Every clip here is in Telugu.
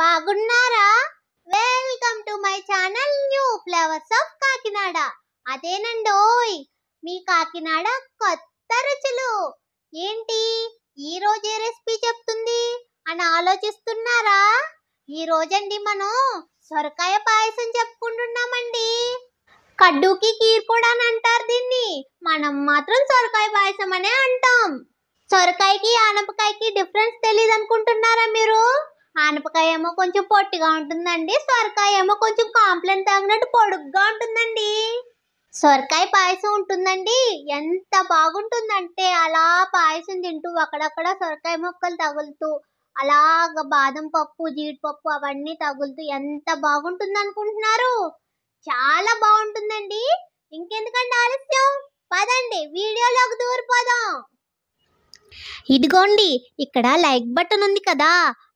బాగున్నారా welcome to my channel new flavours of Kakinada అదేనండి ఓయ్ మీ కాకినాడ కొత్త రుచులు ఏంటి ఈ ఏ రెసిపీ చెప్తుంది అని ఆలోచిస్తున్నారా ఈ రోజండి మనం సొరకాయ పాయసం చెప్పుకుంటున్నామండి కడ్డూకి అని అంటారు దీన్ని మనం మాత్రం సొరకాయ పాయసం అనే అంటాం సొరకాయకి ఆనపకాయకి డిఫరెన్స్ తెలియదు అనుకుంటున్నారా మీరు ఆనపకాయ ఏమో కొంచెం పొట్టిగా ఉంటుందండి సొరకాయ ఏమో కొంచెం కాంప్లెన్ తాగినట్టు పొడుగ్గా ఉంటుందండి సొరకాయ పాయసం ఉంటుందండి ఎంత బాగుంటుందంటే అలా పాయసం తింటూ అక్కడక్కడ సొరకాయ మొక్కలు తగులుతూ అలాగ బాదం పప్పు జీడిపప్పు అవన్నీ తగులుతూ ఎంత బాగుంటుంది అనుకుంటున్నారు చాలా బాగుంటుందండి ఇంకెందుకండి ఆలస్యం పదండి వీడియోలోకి దూరిపోదాం ఇదిగోండి ఇక్కడ లైక్ బటన్ ఉంది కదా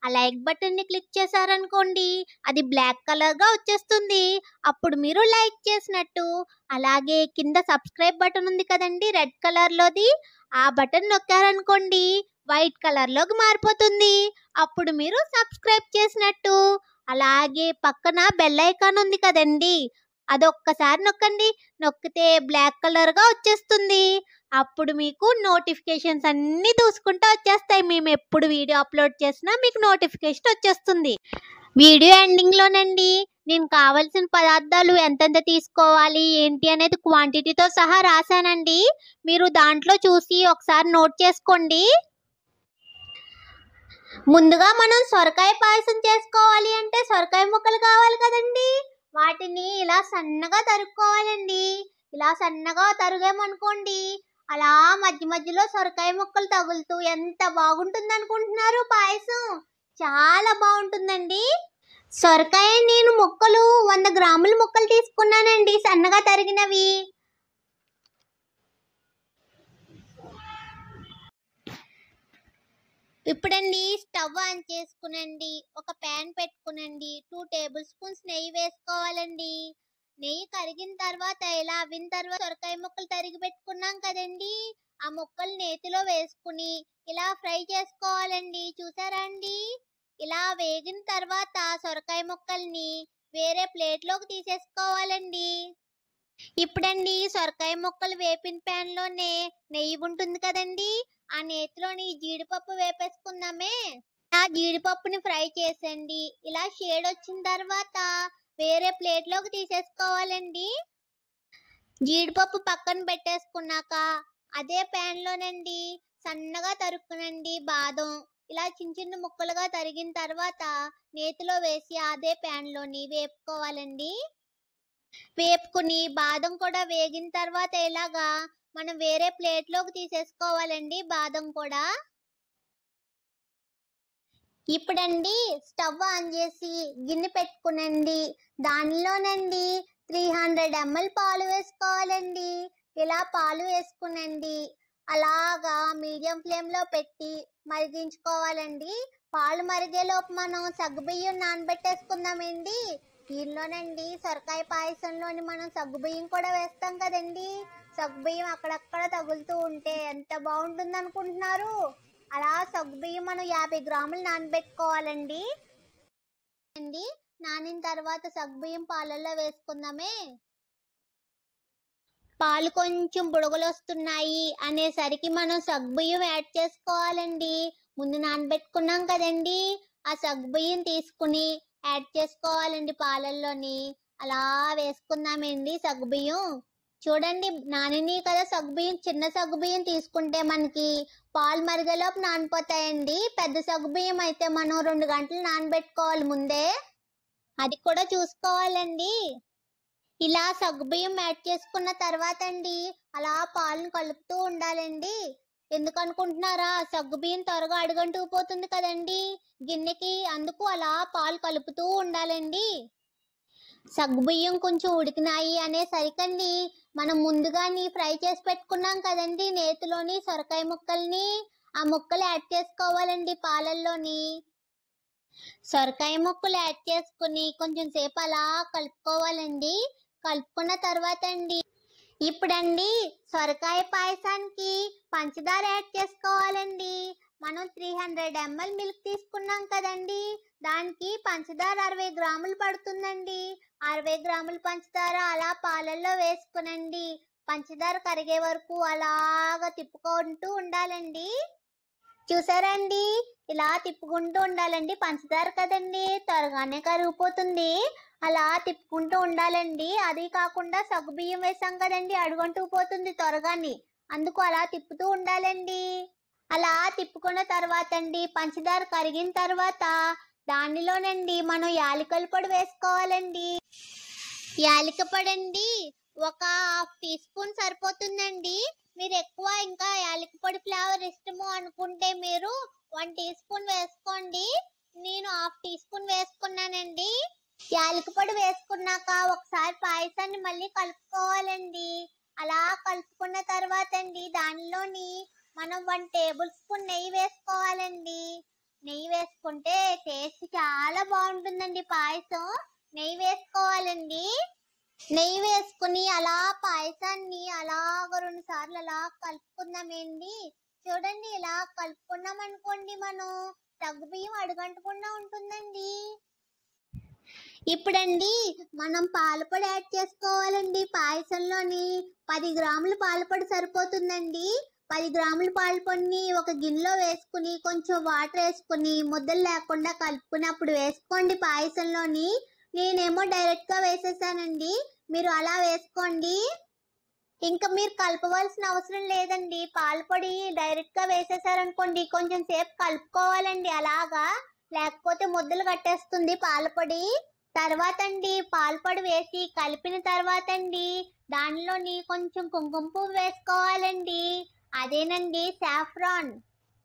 ఆ లైక్ బటన్ని క్లిక్ చేశారనుకోండి అది బ్లాక్ కలర్గా వచ్చేస్తుంది అప్పుడు మీరు లైక్ చేసినట్టు అలాగే కింద సబ్స్క్రైబ్ బటన్ ఉంది కదండి రెడ్ కలర్లోది ఆ బటన్ నొక్కారనుకోండి వైట్ కలర్లోకి మారిపోతుంది అప్పుడు మీరు సబ్స్క్రైబ్ చేసినట్టు అలాగే పక్కన బెల్ ఐకాన్ ఉంది కదండి అదొక్కసారి నొక్కండి నొక్కితే బ్లాక్ కలర్గా వచ్చేస్తుంది అప్పుడు మీకు నోటిఫికేషన్స్ అన్నీ చూసుకుంటా వస్తాయి మేము ఎప్పుడు వీడియో అప్లోడ్ చేసినా మీకు నోటిఫికేషన్ వచ్చేస్తుంది వీడియో ఎండింగ్లోనండి నేను కావలసిన పదార్థాలు ఎంతెంత తీసుకోవాలి ఏంటి అనేది క్వాంటిటీతో సహా రాశానండి మీరు దాంట్లో చూసి ఒకసారి నోట్ చేసుకోండి ముందుగా మనం సొరకాయ పాయసం చేసుకోవాలి అంటే సొరకాయ ముక్కలు కావాలి కదండి వాటిని ఇలా సన్నగా తరుక్కోవాలండి ఇలా సన్నగా తరుగామనుకోండి అలా మధ్య మధ్యలో సొరకాయ ముక్కలు తగులుతూ ఎంత బాగుంటుంది అనుకుంటున్నారు పాయసం చాలా బాగుంటుందండి సొరకాయ నేను ముక్కలు వంద గ్రాముల ముక్కలు తీసుకున్నానండి సన్నగా తరిగినవి ఇప్పుడండి స్టవ్ ఆన్ చేసుకునండి ఒక ప్యాన్ పెట్టుకునండి టూ టేబుల్ స్పూన్స్ నెయ్యి వేసుకోవాలండి నెయ్యి కరిగిన తర్వాత ఇలా అవిన తర్వాత సొరకాయ ముక్కలు తరిగి పెట్టుకున్నాం కదండి ఆ ముక్కలు నేతిలో వేసుకుని ఇలా ఫ్రై చేసుకోవాలండి చూసారా అండి ఇలా వేగిన తర్వాత సొరకాయ ముక్కల్ని వేరే ప్లేట్లోకి తీసేసుకోవాలండి ఇప్పుడండి సొరకాయ ముక్కలు వేపిన ప్యాన్లోనే నెయ్యి ఉంటుంది కదండి ఆ నేతిలోని జీడిపప్పు వేపేసుకుందామే ఆ జీడిపప్పుని ఫ్రై చేసండి ఇలా షేడ్ వచ్చిన తర్వాత వేరే ప్లేట్లోకి తీసేసుకోవాలండి జీడిపప్పు పక్కన పెట్టేసుకున్నాక అదే లోనండి సన్నగా తరుక్కునండి బాదం ఇలా చిన్న చిన్న ముక్కలుగా తరిగిన తర్వాత నేతిలో వేసి అదే లోని వేపుకోవాలండి వేపుకుని బాదం కూడా వేగిన తర్వాత ఇలాగా మనం వేరే ప్లేట్లోకి తీసేసుకోవాలండి బాదం కూడా ఇప్పుడండి స్టవ్ ఆన్ చేసి గిన్నె పెట్టుకునండి దానిలోనండి త్రీ హండ్రెడ్ ఎంఎల్ పాలు వేసుకోవాలండి ఇలా పాలు వేసుకునండి అలాగా మీడియం ఫ్లేమ్లో పెట్టి మరిగించుకోవాలండి పాలు మరిగేలోపు మనం సగ్గుబియ్యం నానబెట్టేసుకుందామండి దీనిలోనండి సొరకాయ పాయసంలోని మనం సగ్గుబియ్యం కూడా వేస్తాం కదండి సగ్గుబియ్యం అక్కడక్కడ తగులుతూ ఉంటే ఎంత బాగుంటుంది అనుకుంటున్నారు అలా బియ్యం మనం యాభై గ్రాములు నానబెట్టుకోవాలండి అండి నానిన తర్వాత బియ్యం పాలల్లో వేసుకుందామే పాలు కొంచెం బుడగలు వస్తున్నాయి అనేసరికి మనం సగ్గుబియ్యం యాడ్ చేసుకోవాలండి ముందు నానబెట్టుకున్నాం కదండి ఆ సగ్గుబియ్యం తీసుకుని యాడ్ చేసుకోవాలండి పాలల్లోని అలా వేసుకుందామండి సగ్గుబియ్యం చూడండి నానిని కదా సగ్గుబియ్యం చిన్న సగ్గుబియ్యం తీసుకుంటే మనకి పాలు మరిగేలోపు నానిపోతాయండి పెద్ద సగ్గుబియ్యం అయితే మనం రెండు గంటలు నానబెట్టుకోవాలి ముందే అది కూడా చూసుకోవాలండి ఇలా సగ్గుబియ్యం యాడ్ చేసుకున్న తర్వాత అండి అలా పాలను కలుపుతూ ఉండాలండి ఎందుకు అనుకుంటున్నారా సగ్గుబియ్యం త్వరగా అడుగంటుకుపోతుంది కదండి గిన్నెకి అందుకు అలా పాలు కలుపుతూ ఉండాలండి సగ్గుబియ్యం కొంచెం ఉడికినాయి అనే సరికండి మనం ముందుగానే ఫ్రై చేసి పెట్టుకున్నాం కదండి నేతిలోని సొరకాయ ముక్కల్ని ఆ ముక్కలు యాడ్ చేసుకోవాలండి పాలల్లోని సొరకాయ ముక్కలు యాడ్ చేసుకుని కొంచెం సేపు అలా కలుపుకోవాలండి కలుపుకున్న తర్వాత అండి ఇప్పుడండి సొరకాయ పాయసానికి పంచదార యాడ్ చేసుకోవాలండి మనం త్రీ హండ్రెడ్ ఎంఎల్ మిల్క్ తీసుకున్నాం కదండి దానికి పంచదార అరవై గ్రాములు పడుతుందండి అరవై గ్రాములు పంచదార అలా పాలల్లో వేసుకునండి పంచదార కరిగే వరకు అలాగా తిప్పుకుంటూ ఉండాలండి చూసారండి ఇలా తిప్పుకుంటూ ఉండాలండి పంచదార కదండి త్వరగానే కరిగిపోతుంది అలా తిప్పుకుంటూ ఉండాలండి అది కాకుండా సగ్గు బియ్యం వేసాం కదండి అడుగంటూ పోతుంది త్వరగానే అందుకు అలా తిప్పుతూ ఉండాలండి అలా తిప్పుకున్న తర్వాత అండి పంచదార కరిగిన తర్వాత దానిలోనండి మనం యాలకల పొడి వేసుకోవాలండి యాలక పొడి అండి ఒక హాఫ్ టీ స్పూన్ సరిపోతుందండి మీరు ఎక్కువ ఇంకా యాలక పొడి ఫ్లేవర్ ఇష్టము అనుకుంటే మీరు వన్ టీ స్పూన్ వేసుకోండి నేను హాఫ్ టీ స్పూన్ వేసుకున్నానండి యాలక పొడి వేసుకున్నాక ఒకసారి పాయసాన్ని మళ్ళీ కలుపుకోవాలండి అలా కలుపుకున్న తర్వాత అండి దానిలోని మనం వన్ టేబుల్ స్పూన్ నెయ్యి వేసుకోవాలండి నెయ్యి వేసుకుంటే టేస్ట్ చాలా బాగుంటుందండి పాయసం నెయ్యి వేసుకోవాలండి నెయ్యి వేసుకుని అలా పాయసాన్ని అలాగ రెండు సార్లు అలా కలుపుకుందామేండి చూడండి ఇలా కలుపుకున్నాం అనుకోండి మనం తగ్గు బియ్యం అడుగంటకుండా ఉంటుందండి ఇప్పుడండి మనం పాలపొడి యాడ్ చేసుకోవాలండి పాయసంలోని పది గ్రాములు పాలపొడి సరిపోతుందండి పది గ్రాముల పాలపొడిని ఒక గిన్నెలో వేసుకుని కొంచెం వాటర్ వేసుకుని ముద్దలు లేకుండా కలుపుకుని అప్పుడు వేసుకోండి పాయసంలోని నేనేమో డైరెక్ట్గా వేసేసానండి మీరు అలా వేసుకోండి ఇంకా మీరు కలపవలసిన అవసరం లేదండి పాలపొడి డైరెక్ట్గా వేసేసారనుకోండి కొంచెం సేపు కలుపుకోవాలండి అలాగా లేకపోతే ముద్దలు కట్టేస్తుంది పాలపొడి తర్వాత అండి పాలపొడి వేసి కలిపిన తర్వాత అండి దానిలోని కొంచెం కుంకుమ పువ్వు వేసుకోవాలండి అదేనండి సాఫ్రాన్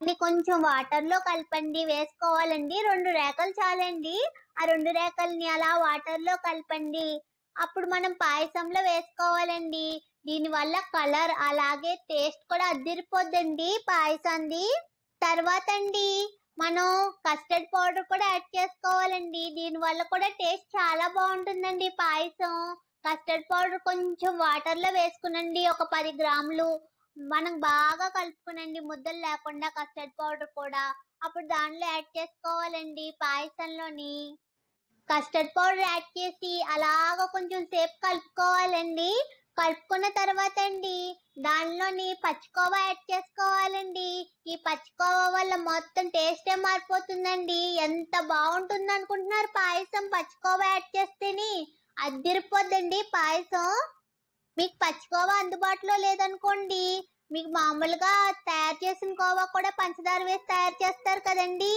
ఇది కొంచెం వాటర్లో కలపండి వేసుకోవాలండి రెండు రేఖలు చాలండి ఆ రెండు రేఖల్ని అలా వాటర్లో కలపండి అప్పుడు మనం పాయసంలో వేసుకోవాలండి దీనివల్ల కలర్ అలాగే టేస్ట్ కూడా అద్దరిపోద్దండి పాయసంది తర్వాత అండి మనం కస్టర్డ్ పౌడర్ కూడా యాడ్ చేసుకోవాలండి దీని వల్ల కూడా టేస్ట్ చాలా బాగుంటుందండి పాయసం కస్టర్డ్ పౌడర్ కొంచెం వాటర్లో వేసుకునండి ఒక పది గ్రాములు మనం బాగా కలుపుకునండి ముద్దలు లేకుండా కస్టర్డ్ పౌడర్ కూడా అప్పుడు దానిలో యాడ్ చేసుకోవాలండి పాయసంలోని కస్టర్డ్ పౌడర్ యాడ్ చేసి అలాగ కొంచెం సేపు కలుపుకోవాలండి కలుపుకున్న తర్వాత అండి దానిలోని పచ్చికోవా యాడ్ చేసుకోవాలండి ఈ పచ్చికోవా వల్ల మొత్తం టేస్టే మారిపోతుందండి ఎంత బాగుంటుంది అనుకుంటున్నారు పాయసం పచ్చికోవా యాడ్ చేస్తేనే అద్దిరిపోద్దండి పాయసం మీకు పచ్చికోవా అందుబాటులో లేదనుకోండి మీకు మామూలుగా తయారు చేసిన కోవా కూడా పంచదార వేసి తయారు చేస్తారు కదండి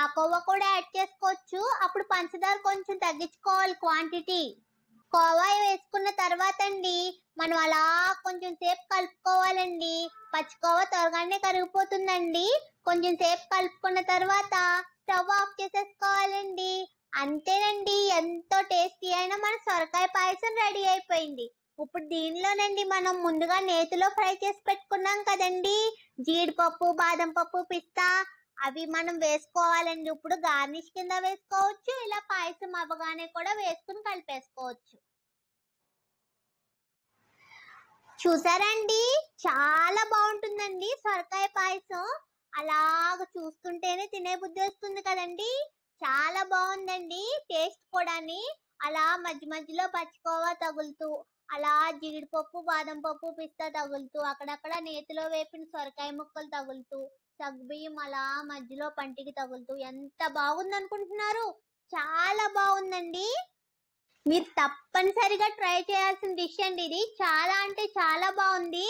ఆ కోవా కూడా యాడ్ చేసుకోవచ్చు అప్పుడు పంచదార కొంచెం తగ్గించుకోవాలి క్వాంటిటీ కోవా వేసుకున్న తర్వాత అండి మనం అలా కొంచెం సేపు కలుపుకోవాలండి పచ్చికోవా త్వరగానే కరిగిపోతుందండి కొంచెం సేపు కలుపుకున్న తర్వాత స్టవ్ ఆఫ్ చేసేసుకోవాలండి అంతేనండి ఎంతో టేస్టీ అయినా మన సొరకాయ పాయసం రెడీ అయిపోయింది ఇప్పుడు దీనిలోనండి మనం ముందుగా నేతిలో ఫ్రై చేసి పెట్టుకున్నాం కదండి జీడిపప్పు బాదం పప్పు పిస్తా అవి మనం వేసుకోవాలండి ఇప్పుడు గార్నిష్ కింద వేసుకోవచ్చు ఇలా పాయసం అవ్వగానే కూడా వేసుకుని కలిపేసుకోవచ్చు చూసారండి చాలా బాగుంటుందండి సొరకాయ పాయసం అలాగ చూస్తుంటేనే తినే బుద్ధి వస్తుంది కదండి చాలా బాగుందండి టేస్ట్ కూడాని అలా మధ్య మధ్యలో పచ్చికోవా తగులుతూ అలా జీడిపప్పు బాదం పప్పు పిస్తా తగులుతూ అక్కడక్కడ నేతిలో వేపిన సొరకాయ ముక్కలు తగులుతూ సగ్బియ్యం అలా మధ్యలో పంటికి తగులుతూ ఎంత బాగుంది అనుకుంటున్నారు చాలా బాగుందండి మీరు తప్పనిసరిగా ట్రై చేయాల్సిన డిష్ అండి ఇది చాలా అంటే చాలా బాగుంది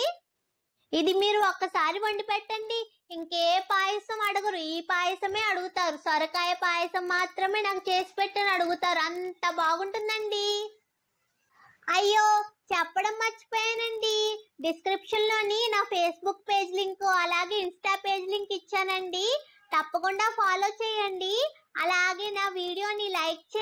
ఇది మీరు ఒక్కసారి వండి పెట్టండి ఇంకే పాయసం అడగరు ఈ పాయసమే అడుగుతారు సొరకాయ పాయసం మాత్రమే నాకు చేసి పెట్టని అడుగుతారు అంత బాగుంటుందండి అయ్యో చెప్పడం మర్చిపోయానండి డిస్క్రిప్షన్ లోని నా ఫేస్బుక్ పేజ్ లింక్ అలాగే ఇన్స్టా పేజ్ లింక్ ఇచ్చానండి తప్పకుండా ఫాలో చేయండి అలాగే నా వీడియోని లైక్ చే